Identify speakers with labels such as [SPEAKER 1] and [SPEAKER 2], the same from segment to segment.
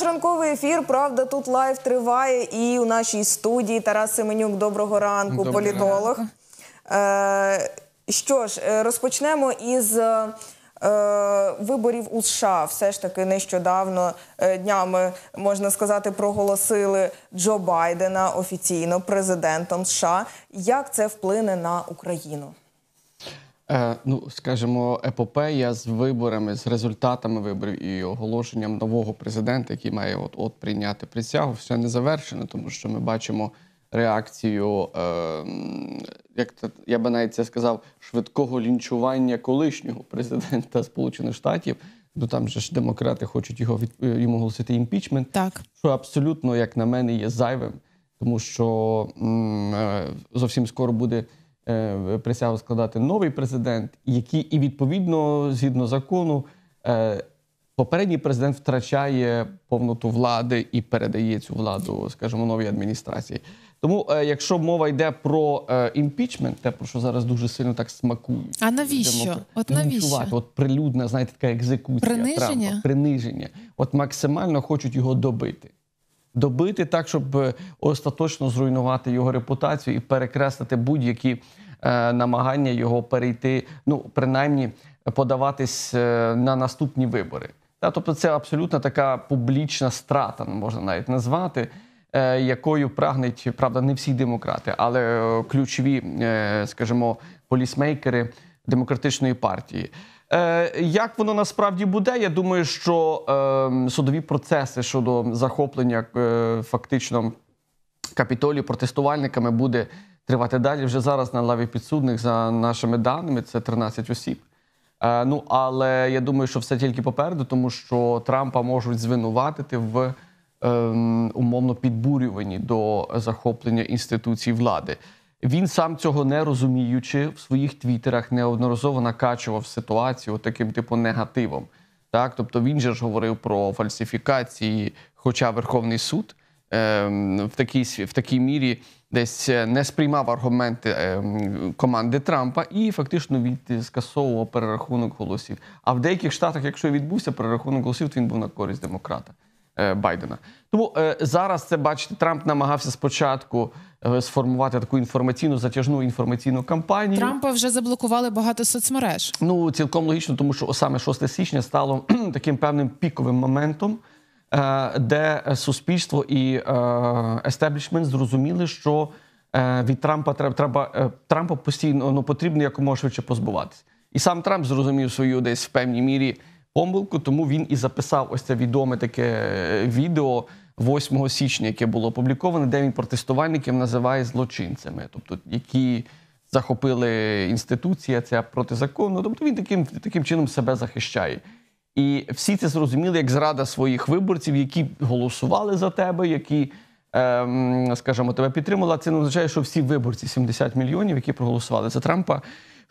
[SPEAKER 1] Наш ранковий ефір Правда тут лайв триває. І у нашій студії Тарас Семенюк, доброго ранку, доброго політолог. Ранку. Е, що ж, е, розпочнемо із. Е, виборів у США все ж таки нещодавно днями можна сказати проголосили Джо Байдена офіційно президентом США. Як це вплине на Україну?
[SPEAKER 2] Е, ну, скажімо, епопея з виборами, з результатами виборів і оголошенням нового президента, який має от от прийняти присягу, все не завершено, тому що ми бачимо реакцію, е, як я би навіть це сказав, швидкого лінчування колишнього президента Сполучених Штатів. Ну там же ж демократи хочуть його від е, йому голосити імпічмент, так що абсолютно, як на мене, є зайвим, тому що м, е, зовсім скоро буде. Е, присягу складати новий президент, який і відповідно згідно закону. Е, попередній президент втрачає повноту влади і передає цю владу, скажімо, новій адміністрації. Тому, е, якщо мова йде про імпічмент, те про що зараз дуже сильно так смакують. А навіщо? От ну, навіщо? От прилюдна, знаєте, така екзекуція, приниження? Трампа, приниження. От максимально хочуть його добити добити так, щоб е, остаточно зруйнувати його репутацію і перекреслити будь-які е, намагання його перейти, ну принаймні подаватись е, на наступні вибори. Та тобто, це абсолютно така публічна страта, можна навіть назвати е, якою прагнуть правда не всі демократи, але е, ключові, скажімо, полісмейкери демократичної партії. Е, як воно насправді буде? Я думаю, що ем, судові процеси щодо захоплення е, фактично капітолію протестувальниками буде тривати далі. Вже зараз на лаві підсудних за нашими даними це 13 осіб. Е, ну але я думаю, що все тільки попереду, тому що Трампа можуть звинуватити в ем, умовно підбурюванні до захоплення інституцій влади. Він сам цього не розуміючи в своїх твітерах неодноразово накачував ситуацію таким типу негативом. Так, тобто він же ж говорив про фальсифікації, хоча Верховний суд е, в такій в такій мірі десь е, не сприймав аргументи е, команди Трампа і фактично від скасовував перерахунок голосів. А в деяких штатах, якщо відбувся перерахунок голосів, то він був на користь демократа е, Байдена. Тому е, зараз це бачите, Трамп намагався спочатку. Е, сформувати таку інформаційну затяжну інформаційну кампанію. Трампа
[SPEAKER 3] вже заблокували багато соцмереж.
[SPEAKER 2] Ну цілком логічно, тому що саме 6 січня стало таким певним піковим моментом, е, де суспільство і е, естеблішмент зрозуміли, що від Трампа треба треба Трампа постійно ну, потрібно якомога швидше позбуватися. І сам Трамп зрозумів свою десь в певній мірі помилку, тому він і записав ось це відоме таке відео. 8 січня, яке було опубліковане, де він протестувальників називає злочинцями, тобто які захопили інституція, ця протизаконно. Тобто він таким таким чином себе захищає. І всі це зрозуміли як зрада своїх виборців, які голосували за тебе, які, ем, скажімо, тебе підтримали. Це не означає, що всі виборці, 70 мільйонів, які проголосували за Трампа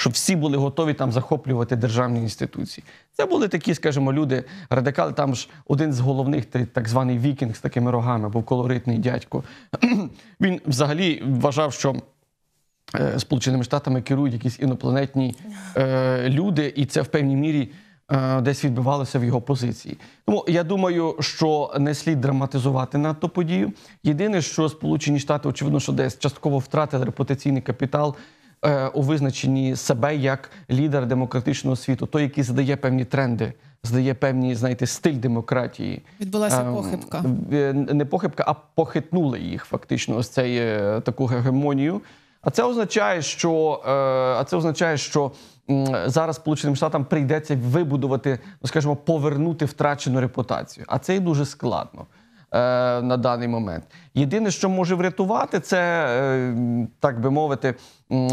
[SPEAKER 2] щоб всі були готові там захоплювати державні інституції. Це були такі, скажімо, люди, радикали. Там ж один з головних, так званий Вікінг з такими рогами, був колоритний дядько. Він взагалі вважав, що. Е, Сполученими Штатами керують якісь інопланетні е, люди, і це в певній мірі е, десь відбивалося в його позиції. Тому я думаю, що не слід драматизувати надто подію. Єдине, що Сполучені Штати, очевидно, що десь частково втратили репутаційний капітал Е, у визначенні себе як лідер демократичного світу, той, який задає певні тренди, здає певні, знаєте, стиль демократії. Відбулася ем, похибка. Е, не похибка, а похитнули їх фактично. Ось цей е, таку гегемонію. А це означає, що а це означає, що зараз Сполученим Штатам прийдеться вибудувати, ну скажімо, повернути втрачену репутацію. А це і дуже складно. Е, на даний момент. Єдине, що може врятувати, це е, так би мовити,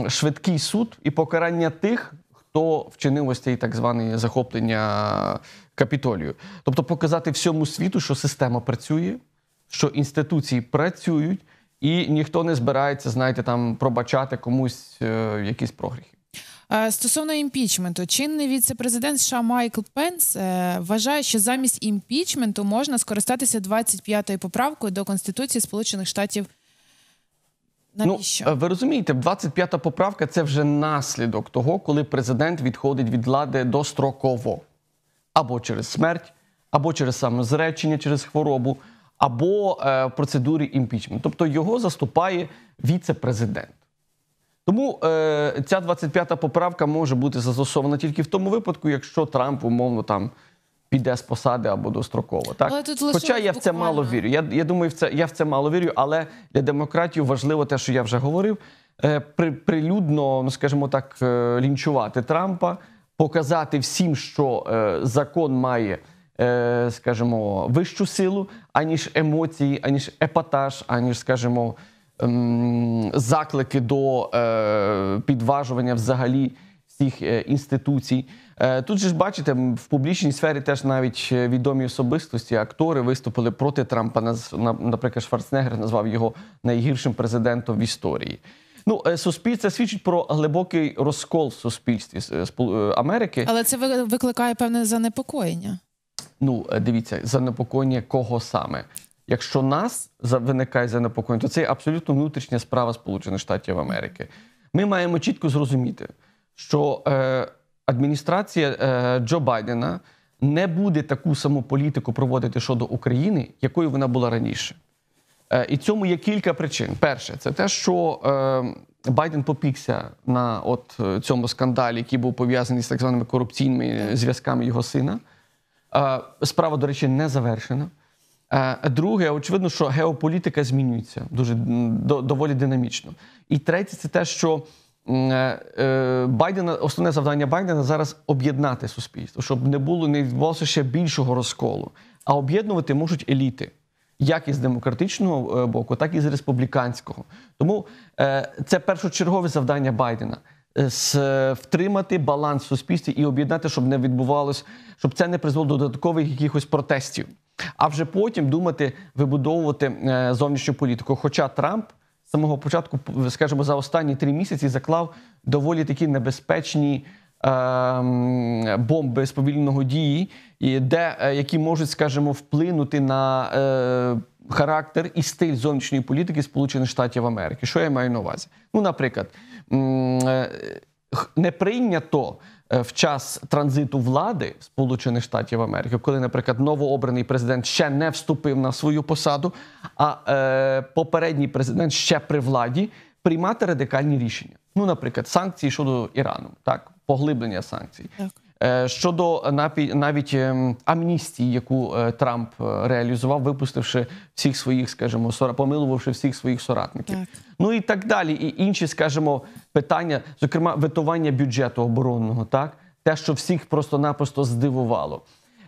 [SPEAKER 2] швидкий суд і покарання тих, хто вчинив ось цей так зване захоплення капітолію, тобто показати всьому світу, що система працює, що інституції працюють, і ніхто не збирається, знаєте, там пробачати комусь е, якісь прогріхи.
[SPEAKER 3] Е, стосовно імпічменту, чинний віце-президент США Майкл Пенс е, вважає, що замість імпічменту можна скористатися 25-ю поправкою до Конституції Сполучених Штатів.
[SPEAKER 2] Ну, Навіщо? Ну, ви розумієте, 25-та поправка це вже наслідок того, коли президент відходить від влади достроково або через смерть, або через самозречення, через хворобу, або в процедурі імпічменту. Тобто його заступає віце-президент. Тому е, ця 25-та поправка може бути застосована тільки в тому випадку, якщо Трамп умовно там піде з посади або достроково. Так але тут хоча я в це буквально. мало вірю. Я я думаю, в це я в це мало вірю, але для демократії важливо те, що я вже говорив, е, при, прилюдно, ну скажімо так, е, лінчувати Трампа, показати всім, що е, закон має. Е, скажімо, вищу силу, аніж емоції, аніж епатаж, аніж скажімо, Ем, заклики до е, підважування взагалі всіх е, інституцій. Е, тут же ж бачите, в публічній сфері теж навіть відомі особистості, актори виступили проти Трампа. наприклад, Шварценеггер назвав його найгіршим президентом в історії. Ну, суспільство свідчить про глибокий розкол в суспільстві Америки. Але
[SPEAKER 3] це викликає певне занепокоєння.
[SPEAKER 2] Ну, дивіться, занепокоєння кого саме Якщо нас виникає занепокоєння, то це абсолютно внутрішня справа Сполучених Штатів Америки. Ми маємо чітко зрозуміти, що е, адміністрація е, Джо Байдена не буде таку саму політику проводити щодо України, якою вона була раніше. Е, і цьому є кілька причин. Перше, це те, що е, Байден попікся на от цьому скандалі, який був пов'язаний з так званими корупційними зв'язками його сина. Е, справа, до речі, не завершена. Е, друге, очевидно, що геополітика змінюється дуже доволі динамічно. І третє, це те, що е, е, Байдена, основне завдання Байдена зараз об'єднати суспільство, щоб не було не відбувалося ще більшого розколу. А об'єднувати можуть еліти, як із демократичного боку, так і з республіканського. Тому це першочергове завдання Байдена. з Втримати баланс в суспільстві і об'єднати, щоб не відбувалося, щоб це не призвело до додаткових якихось протестів а вже потім думати вибудовувати е, зовнішню політику. Хоча Трамп з самого початку, скажімо, за останні три місяці заклав доволі такі небезпечні. Ем, бомби сповільного дії, де е, які можуть, скажімо, вплинути на е, характер і стиль зовнішньої політики Сполучених Штатів Америки. Що я маю на увазі? Ну, наприклад, е, не прийнято Е, в час транзиту влади Сполучених Штатів Америки, коли, наприклад, новообраний президент ще не вступив на свою посаду, а е, попередній президент ще при владі приймати радикальні рішення. Ну, наприклад, санкції щодо Ірану, так поглиблення санкцій. Так. Е, щодо навіть ем, амністії, яку е, Трамп е, реалізував, випустивши всіх своїх, скажімо, помилувавши всіх своїх соратників, так. ну і так далі. І інші, скажімо, питання, зокрема, витування бюджету оборонного, так те, що всіх просто-напросто здивувало,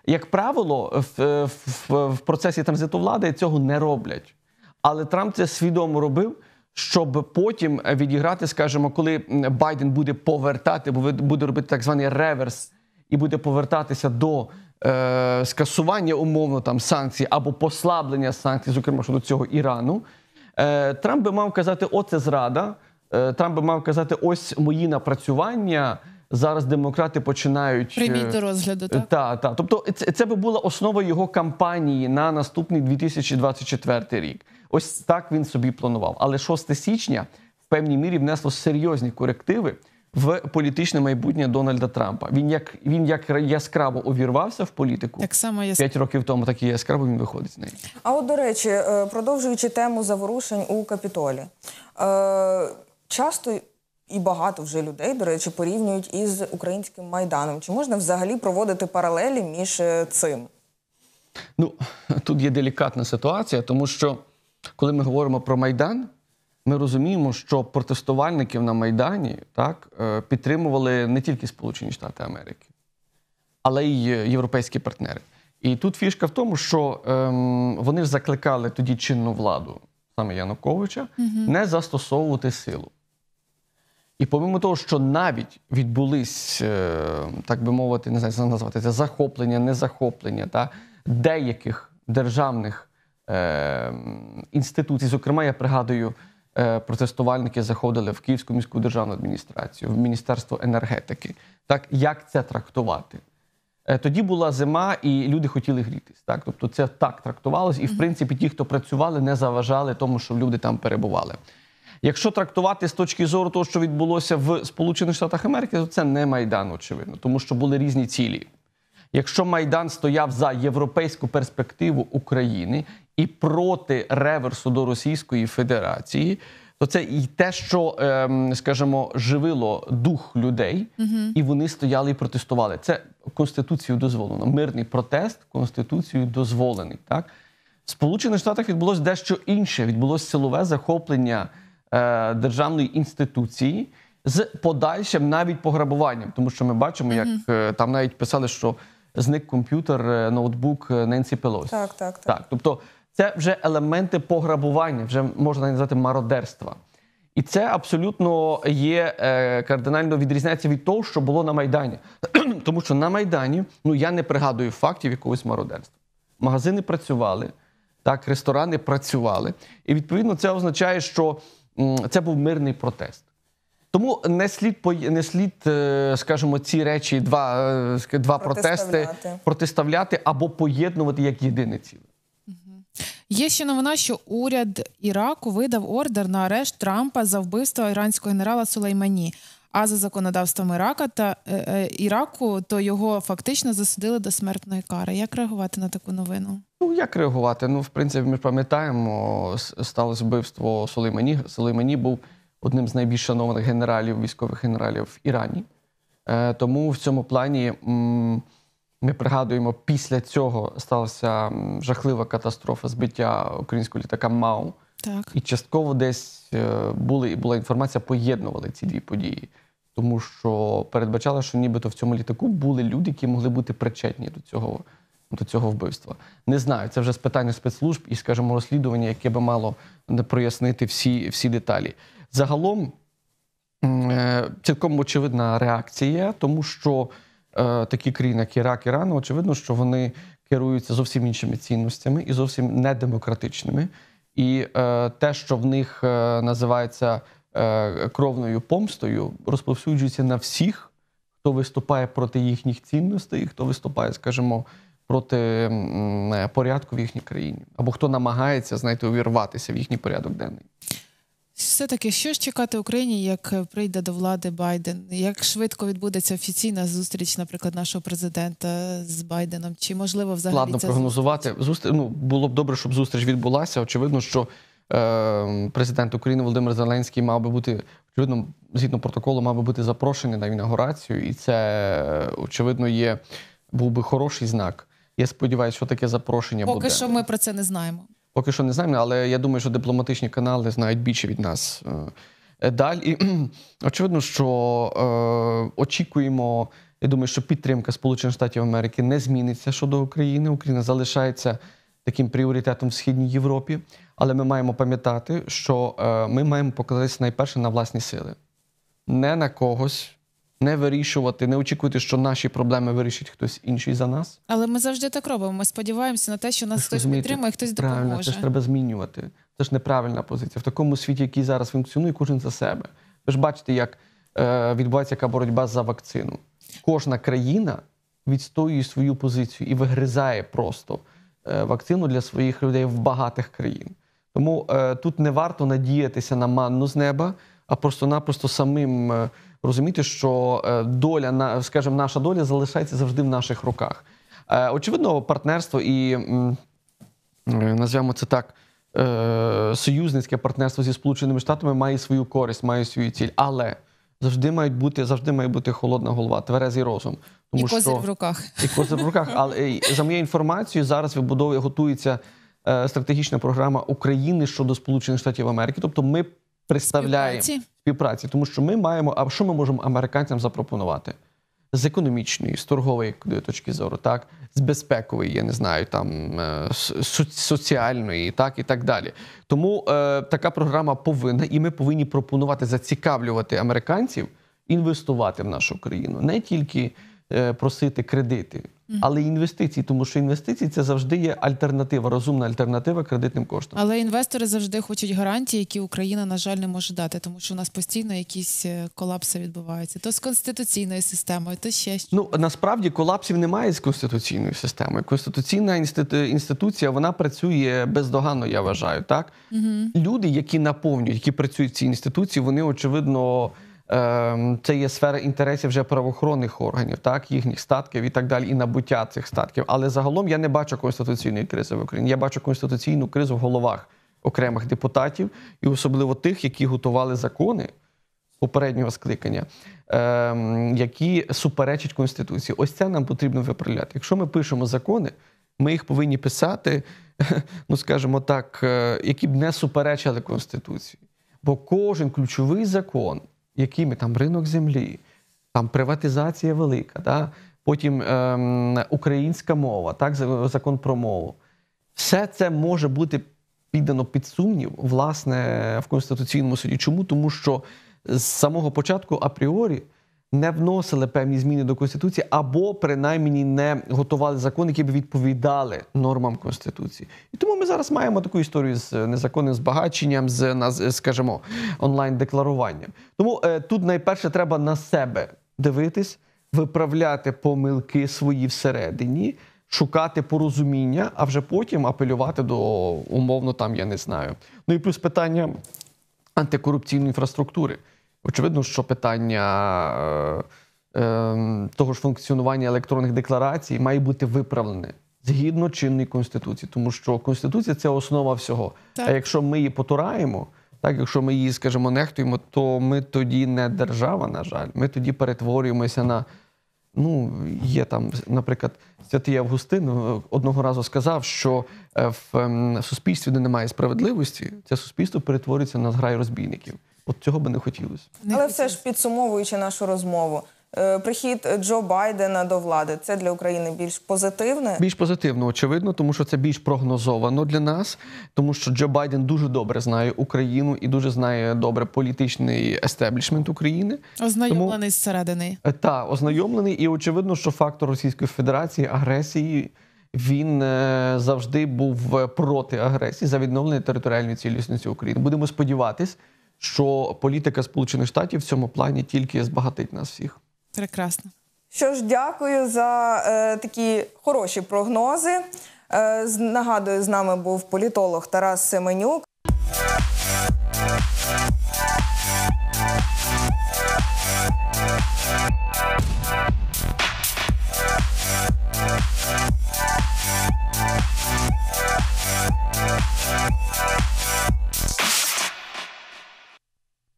[SPEAKER 2] як правило, в, в, в процесі транзиту влади цього не роблять, але Трамп це свідомо робив. Щоб потім відіграти, скажімо, коли Байден буде повертати, бо буде робити так званий реверс і буде повертатися до е, скасування умовно там санкцій або послаблення санкцій, зокрема щодо цього Ірану, е, Трамп би мав казати, оце зрада. Е, Трамп би мав казати, ось мої напрацювання. Зараз демократи починають е, Прийміть до розгляду. Е, так? Так, так. тобто, це, це би була основа його кампанії на наступний 2024 рік. Ось так він собі планував. Але 6 січня в певній мірі внесло серйозні корективи в політичне майбутнє Дональда Трампа. Він як він як яскраво увірвався в політику так само яск... п'ять років тому, так і яскраво він виходить з неї.
[SPEAKER 1] А от до речі, е, продовжуючи тему заворушень у капітолі, е, часто. І багато вже людей, до речі, порівнюють із українським майданом. Чи можна взагалі проводити паралелі між е, цим?
[SPEAKER 2] Ну тут є делікатна ситуація, тому що коли ми говоримо про майдан, ми розуміємо, що протестувальників на Майдані так е, підтримували не тільки Сполучені Штати Америки, але й е, європейські партнери. І тут фішка в тому, що ем, вони ж закликали тоді чинну владу, саме Януковича, угу. не застосовувати силу. І помимо того, що навіть відбулись, е, так би мовити, не знаю, назвати це захоплення, незахоплення та деяких державних е, інституцій, зокрема, я пригадую. Е, протестувальники заходили в Київську міську державну адміністрацію, в Міністерство енергетики. Так як це трактувати? Е, тоді була зима, і люди хотіли грітись. Так, тобто це так трактувалось, і в принципі ті, хто працювали, не заважали тому, що люди там перебували. Якщо трактувати з точки зору того, що відбулося в Сполучених Штатах Америки, то це не майдан, очевидно, тому що були різні цілі якщо Майдан стояв за європейську перспективу України і проти реверсу до Російської Федерації, то це і те, що ем, скажімо, живило дух людей, і вони стояли і протестували. Це конституцією дозволено. Мирний протест конституцією дозволений. Так в Сполучених Штатах відбулося дещо інше. Відбулось силове захоплення е, державної інституції з подальшим навіть пограбуванням, тому що ми бачимо, як угу. там навіть писали, що зник комп'ютер, е, ноутбук е, Ненсі Пелосі. Так, так, так. Так, тобто це вже елементи пограбування, вже можна назвати мародерства. І це абсолютно є е, кардинально відрізняється від того, що було на Майдані. Тому що на Майдані ну я не пригадую фактів якогось мародерства. Магазини працювали, так, ресторани працювали. І відповідно це означає, що це був мирний протест. Тому не слід не слід, е, скажімо, ці речі, два е, два протести протиставляти або поєднувати як єдине ціле.
[SPEAKER 3] Є ще новина, що уряд Іраку видав ордер на арешт Трампа за вбивство іранського генерала Сулеймані. А за законодавством Ірака та е, е, Іраку, то його фактично засудили до смертної кари. Як реагувати на таку новину?
[SPEAKER 2] Ну як реагувати? Ну в принципі, ми пам'ятаємо, сталося вбивство Сулеймані. Сулеймані був одним з найбільш шанованих генералів, військових генералів в Ірані. Е, тому в цьому плані ми пригадуємо, після цього сталася жахлива катастрофа збиття українського літака МАУ. Так. І частково десь е, були і була інформація, поєднували ці дві події, тому що передбачало, що нібито в цьому літаку були люди, які могли бути причетні до цього до цього вбивства. Не знаю, це вже з питання спецслужб і, скажімо, розслідування, яке би мало прояснити всі, всі деталі. Загалом е, цілком очевидна реакція, тому що е, такі країни, як Ірак, Іран, очевидно, що вони керуються зовсім іншими цінностями і зовсім недемократичними. І е, те, що в них називається кровною помстою, розповсюджується на всіх, хто виступає проти їхніх цінностей, хто виступає, скажімо, проти порядку в їхній країні, або хто намагається знаєте, увірватися в їхній порядок денний.
[SPEAKER 3] Все-таки, що ж чекати Україні, як прийде до влади Байден? Як швидко відбудеться офіційна зустріч, наприклад, нашого президента з Байденом? Чи можливо взагалі Ладно,
[SPEAKER 2] прогнозувати? Зустріч ну, було б добре, щоб зустріч відбулася. Очевидно, що е, президент України Володимир Зеленський мав би бути очевидно, згідно протоколу, мав би бути запрошений на інаугурацію, і це очевидно є був би хороший знак. Я сподіваюся, що таке запрошення Поки буде. Поки
[SPEAKER 3] що ми про це не знаємо.
[SPEAKER 2] Поки що не знаємо, але я думаю, що дипломатичні канали знають більше від нас. Е, далі, очевидно, що е, очікуємо. Я думаю, що підтримка Сполучених Штатів Америки не зміниться щодо України. Україна залишається таким пріоритетом в східній Європі, але ми маємо пам'ятати, що е, ми маємо покладатися найперше на власні сили, не на когось, не вирішувати, не очікувати, що наші проблеми вирішить хтось інший за нас.
[SPEAKER 3] Але ми завжди так робимо. Ми сподіваємося на те, що нас хтось підтримує, хтось допоможе. Правильно, Це ж треба
[SPEAKER 2] змінювати. Це ж неправильна позиція. В такому світі, який зараз функціонує, кожен за себе. Ви ж бачите, як е, відбувається яка боротьба за вакцину. Кожна країна відстоює свою позицію і вигризає просто е, вакцину для своїх людей в багатих країн. Тому е, тут не варто надіятися на манну з неба а просто-напросто самим е, розуміти, що е, доля скажімо, наша доля залишається завжди в наших руках. Е, очевидно, партнерство і називаємо це так. Союзницьке партнерство зі Сполученими Штатами має свою користь, має свою ціль, але завжди мають бути завжди має бути холодна голова, тверезий розум. Тому і козир в
[SPEAKER 3] руках. І козир в руках.
[SPEAKER 2] Але за моєю інформацією, зараз вибудовує готується стратегічна програма України щодо Сполучених Штатів Америки. Тобто, ми представляємо співпраці. співпраці, тому що ми маємо. А що ми можемо американцям запропонувати з економічної, з торгової точки зору, так з безпекової, я не знаю, там е, соціальної, так і так далі. Тому е, така програма повинна, і ми повинні пропонувати зацікавлювати американців інвестувати в нашу країну, не тільки е, просити кредити але інвестиції, тому що інвестиції це завжди є альтернатива, розумна альтернатива кредитним коштам.
[SPEAKER 3] Але інвестори завжди хочуть гарантії, які Україна, на жаль, не може дати, тому що у нас постійно якісь е, колапси відбуваються. То з конституційною системою, то ще
[SPEAKER 2] ну насправді колапсів немає з конституційною системою. Конституційна інституція вона працює бездоганно, я вважаю. Так угу. люди, які наповнюють, які працюють в цій інституції, вони очевидно. Ем, це є сфера інтересів вже правоохоронних органів, так їхніх статків і так далі, і набуття цих статків. Але загалом я не бачу конституційної кризи в Україні. Я бачу конституційну кризу в головах окремих депутатів, і особливо тих, які готували закони попереднього скликання, ем, які суперечать конституції. Ось це нам потрібно виправляти. Якщо ми пишемо закони, ми їх повинні писати, ну скажімо так, е, які б не суперечили конституції, бо кожен ключовий закон якими там ринок землі, там приватизація велика, да? потім ем, українська мова, так, закон про мову. Все це може бути піддано під сумнів, власне, в Конституційному суді. Чому? Тому що з самого початку апріорі не вносили певні зміни до конституції, або принаймні не готували закон, які б відповідали нормам конституції. І тому ми зараз маємо таку історію з е, незаконним збагаченням, з е, скажімо, онлайн декларуванням. Тому е, тут найперше треба на себе дивитись, виправляти помилки свої всередині. Шукати порозуміння, а вже потім апелювати до умовно там, я не знаю. Ну і плюс питання антикорупційної інфраструктури. Очевидно, що питання е, е, того ж функціонування електронних декларацій має бути виправлене згідно чинної конституції, тому що конституція це основа всього. Так. А якщо ми її потураємо, так якщо ми її, скажімо, нехтуємо, то ми тоді не держава, на жаль, ми тоді перетворюємося на. Ну, є там, наприклад, святий Августин е, одного разу сказав, що е, ем, в суспільстві, де немає справедливості, це суспільство перетворюється на зграй розбійників. От цього би не хотілося.
[SPEAKER 1] Але все ж підсумовуючи нашу розмову. Е, прихід Джо Байдена до влади це для України більш позитивне.
[SPEAKER 2] Більш позитивно, очевидно, тому що це більш прогнозовано для нас, тому що Джо Байден дуже добре знає Україну і дуже знає добре політичний естеблішмент України.
[SPEAKER 3] Ознайомлений зсередини
[SPEAKER 2] е, та ознайомлений, і очевидно, що фактор Російської Федерації агресії. Він е, завжди був проти агресії за відновлення територіальної цілісності України. Будемо сподіватися що політика Сполучених Штатів в цьому плані тільки збагатить нас всіх.
[SPEAKER 1] Прекрасно. Що ж, дякую за е, такі хороші прогнози. Е, Нагадую, з нами був політолог Тарас Семенюк.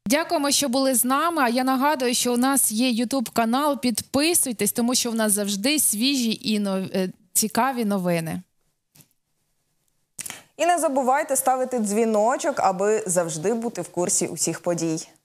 [SPEAKER 3] Дякуємо, що були з нами. А я нагадую, що у нас є Ютуб канал. Підписуйтесь, тому що в нас завжди свіжі і нов... Е, цікаві новини.
[SPEAKER 1] І не забувайте ставити дзвіночок, аби завжди бути в курсі усіх подій.